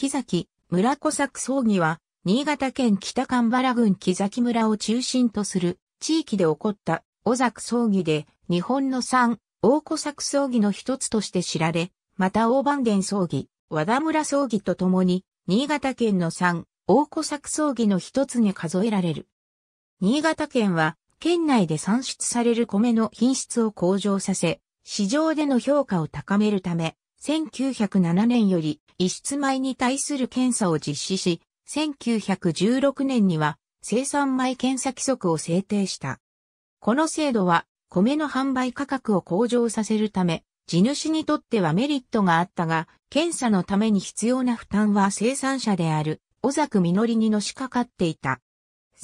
木崎、村小作葬儀は、新潟県北神原郡木崎村を中心とする地域で起こった小作葬儀で、日本の三、大小作葬儀の一つとして知られ、また大番田葬儀、和田村葬儀とともに、新潟県の三、大小作葬儀の一つに数えられる。新潟県は、県内で産出される米の品質を向上させ、市場での評価を高めるため、1907年より一質米に対する検査を実施し、1916年には生産米検査規則を制定した。この制度は米の販売価格を向上させるため、地主にとってはメリットがあったが、検査のために必要な負担は生産者である小作実にのしかかっていた。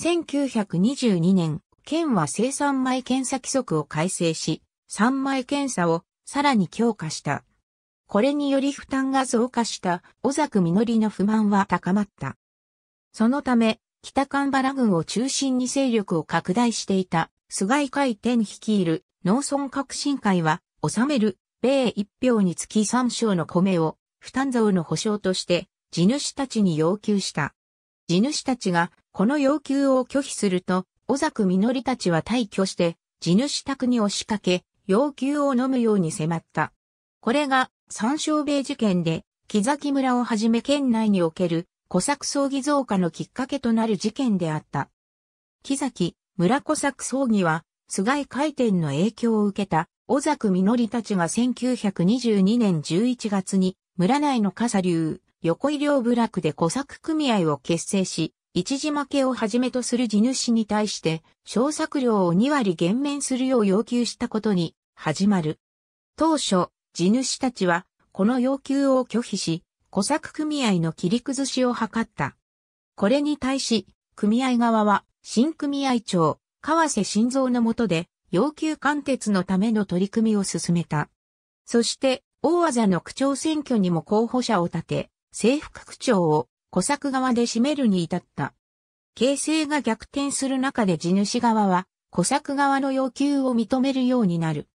1922年、県は生産米検査規則を改正し、三米検査をさらに強化した。これにより負担が増加した小崎実の不満は高まった。そのため、北神原軍を中心に勢力を拡大していた菅井海天率いる農村革新会は、収める米一票につき3章の米を負担増の保障として地主たちに要求した。地主たちがこの要求を拒否すると、小の実たちは退去して地主宅に押しかけ、要求を飲むように迫った。これが三照米事件で、木崎村をはじめ県内における小作葬儀増加のきっかけとなる事件であった。木崎、村小作葬儀は、菅井海天の影響を受けた、小作実たちが1922年11月に、村内の笠流、横井両部落で小作組合を結成し、一時負けをはじめとする地主に対して、小作料を2割減免するよう要求したことに、始まる。当初、地主たちは、この要求を拒否し、小作組合の切り崩しを図った。これに対し、組合側は、新組合長、川瀬晋三の下で、要求貫徹のための取り組みを進めた。そして、大技の区長選挙にも候補者を立て、政府区長を小作側で占めるに至った。形勢が逆転する中で地主側は、小作側の要求を認めるようになる。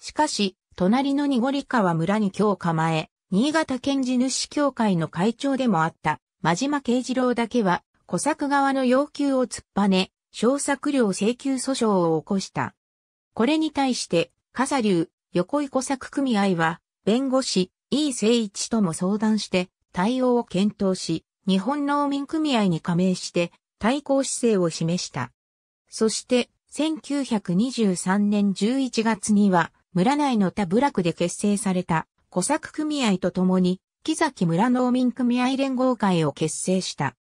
しかし、隣の濁川村に今日構え、新潟県地主協会の会長でもあった、真島慶次郎だけは、小作側の要求を突っぱね、小作料請求訴訟を起こした。これに対して、笠流、横井小作組合は、弁護士、井誠一とも相談して、対応を検討し、日本農民組合に加盟して、対抗姿勢を示した。そして、1923年11月には、村内の他部落で結成された小作組合と共に、木崎村農民組合連合会を結成した。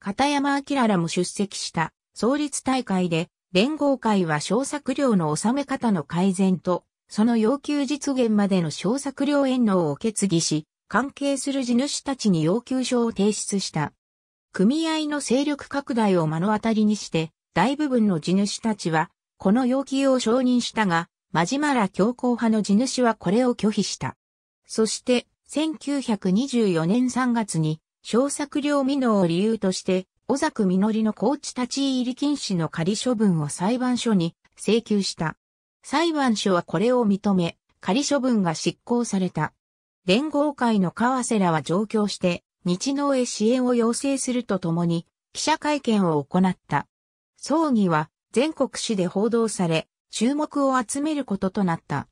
片山明らも出席した創立大会で、連合会は小作料の納め方の改善と、その要求実現までの小作料援納を決議し、関係する地主たちに要求書を提出した。組合の勢力拡大を目の当たりにして、大部分の地主たちは、この要求を承認したが、マジマラ強硬派の地主はこれを拒否した。そして、1924年3月に、小作量未納を理由として、小作実の高知立ち入り禁止の仮処分を裁判所に請求した。裁判所はこれを認め、仮処分が執行された。連合会の川瀬らは上京して、日農へ支援を要請するとともに、記者会見を行った。葬儀は全国紙で報道され、注目を集めることとなった。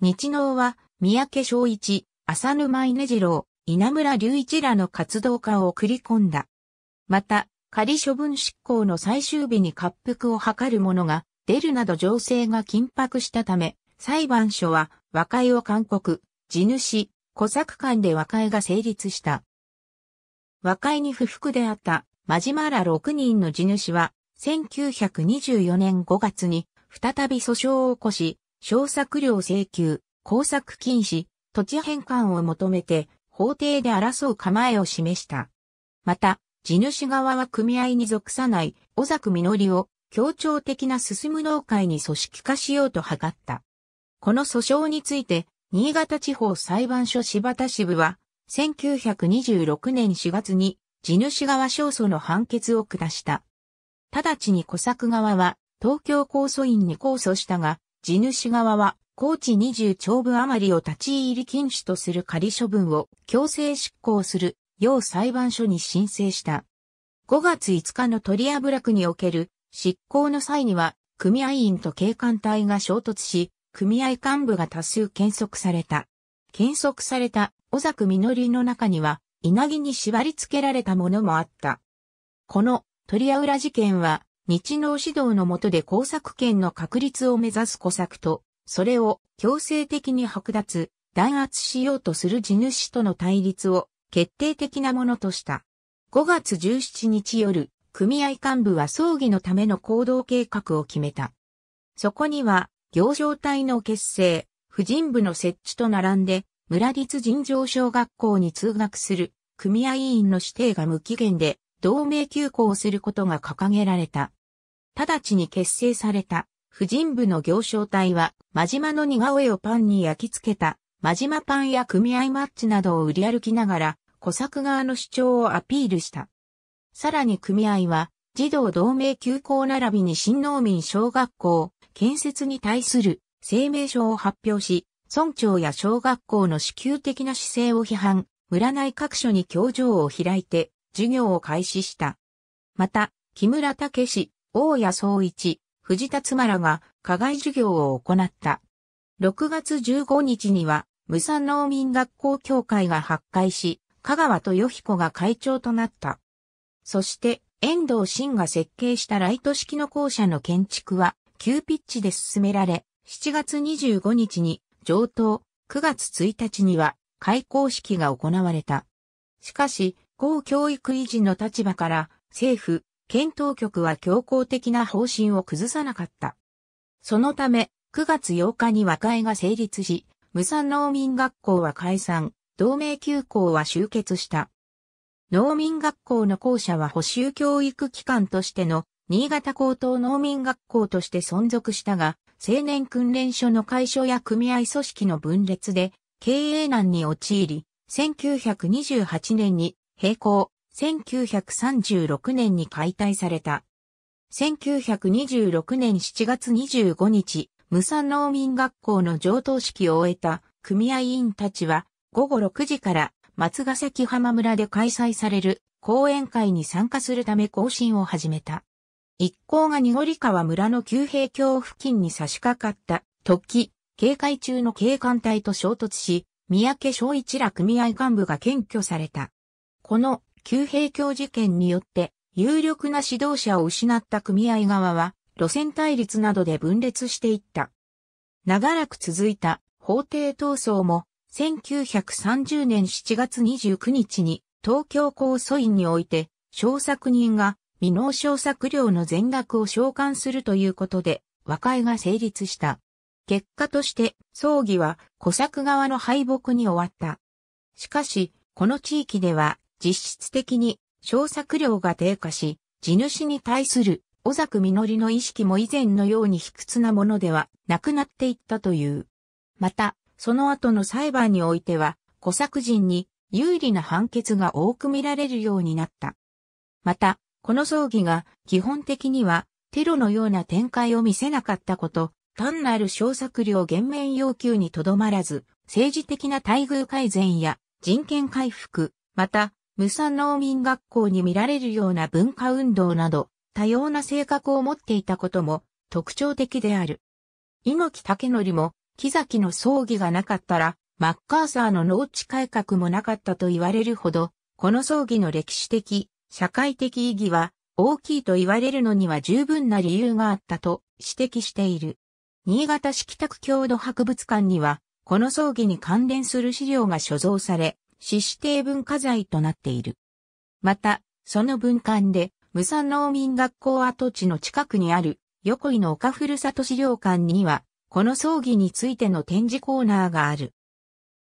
日能は、三宅昭一、浅沼稲次郎、稲村隆一らの活動家を送り込んだ。また、仮処分執行の最終日に滑覆を図る者が出るなど情勢が緊迫したため、裁判所は和解を勧告、地主、小作間で和解が成立した。和解に不服であった、真島ら6人の地主は、1924年5月に再び訴訟を起こし、小作料請求、工作禁止、土地返還を求めて、法廷で争う構えを示した。また、地主側は組合に属さない小作実を協調的な進む農会に組織化しようと図った。この訴訟について、新潟地方裁判所柴田支部は、1926年4月に地主側勝訴の判決を下した。直ちに小作側は東京高訴院に控訴したが、地主側は、高知20丁部余りを立ち入り禁止とする仮処分を強制執行する、要裁判所に申請した。5月5日の鳥油区における執行の際には、組合員と警官隊が衝突し、組合幹部が多数検測された。検測された小崎実の中には、稲城に縛り付けられたものもあった。この鳥屋裏事件は、日農指導の下で工作権の確立を目指す小作と、それを強制的に剥奪、弾圧しようとする地主との対立を決定的なものとした。5月17日夜、組合幹部は葬儀のための行動計画を決めた。そこには、行政隊の結成、婦人部の設置と並んで、村立尋常小学校に通学する組合委員の指定が無期限で同盟休校することが掲げられた。直ちに結成された、婦人部の行商隊は、真島の似顔絵をパンに焼き付けた、真島パンや組合マッチなどを売り歩きながら、小作側の主張をアピールした。さらに組合は、児童同盟休校並びに新農民小学校、建設に対する声明書を発表し、村長や小学校の支給的な姿勢を批判、村内各所に教場を開いて、授業を開始した。また、木村武史、大谷総一、藤田つまらが課外授業を行った。6月15日には、無産農民学校協会が発会し、香川ひ彦が会長となった。そして、遠藤真が設計したライト式の校舎の建築は、急ピッチで進められ、7月25日に上等、9月1日には開校式が行われた。しかし、高教育維持の立場から、政府、検討局は強硬的な方針を崩さなかった。そのため、9月8日に和解が成立し、無産農民学校は解散、同盟休校は終結した。農民学校の校舎は補修教育機関としての新潟高等農民学校として存続したが、青年訓練所の解消や組合組織の分裂で経営難に陥り、1928年に閉校、1936年に解体された。1926年7月25日、無産農民学校の上等式を終えた組合員たちは午後6時から松ヶ崎浜村で開催される講演会に参加するため行進を始めた。一行が濁川村の旧兵橋付近に差し掛かった時、警戒中の警官隊と衝突し、三宅昭一ら組合幹部が検挙された。この旧兵教事件によって有力な指導者を失った組合側は、路線対立などで分裂していった。長らく続いた法廷闘争も、1930年7月29日に東京高訴院において、小作人が未納小作料の全額を召喚するということで、和解が成立した。結果として、葬儀は小作側の敗北に終わった。しかし、この地域では実質的に小作量が低下し、地主に対する小作実の意識も以前のように卑屈なものではなくなっていったという。また、その後の裁判においては、小作人に有利な判決が多く見られるようになった。また、この葬儀が基本的にはテロのような展開を見せなかったこと、単なる小作量減免要求にとどまらず、政治的な待遇改善や人権回復、また無産農民学校に見られるような文化運動など、多様な性格を持っていたことも特徴的である。猪木武則も、木崎の葬儀がなかったら、マッカーサーの農地改革もなかったと言われるほど、この葬儀の歴史的、社会的意義は大きいと言われるのには十分な理由があったと指摘している。新潟市北区郷土博物館には、この葬儀に関連する資料が所蔵され、死指定文化財となっている。また、その文館で、無産農民学校跡地の近くにある、横井の丘ふるさと資料館には、この葬儀についての展示コーナーがある。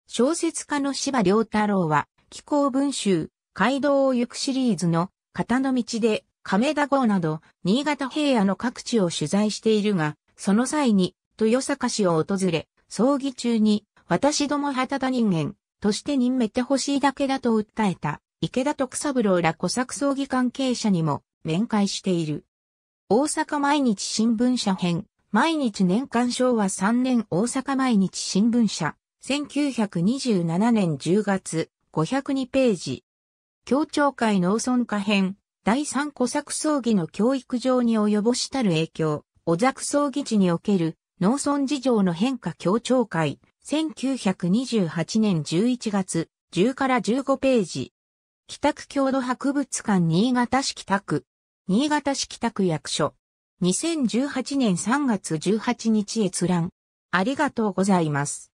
小説家の芝良太郎は、気候文集、街道を行くシリーズの、片の道で、亀田号など、新潟平野の各地を取材しているが、その際に、豊坂市を訪れ、葬儀中に、私ども旗田人間、として任めてほしいだけだと訴えた池田徳三郎ら小作葬儀関係者にも面会している。大阪毎日新聞社編、毎日年間昭和3年大阪毎日新聞社、1927年10月、502ページ。協調会農村化編、第三小作葬儀の教育上に及ぼしたる影響、小作葬儀地における農村事情の変化協調会、1928年11月、10から15ページ。北区郷土博物館新潟市北区。新潟市北区役所。2018年3月18日閲覧。ありがとうございます。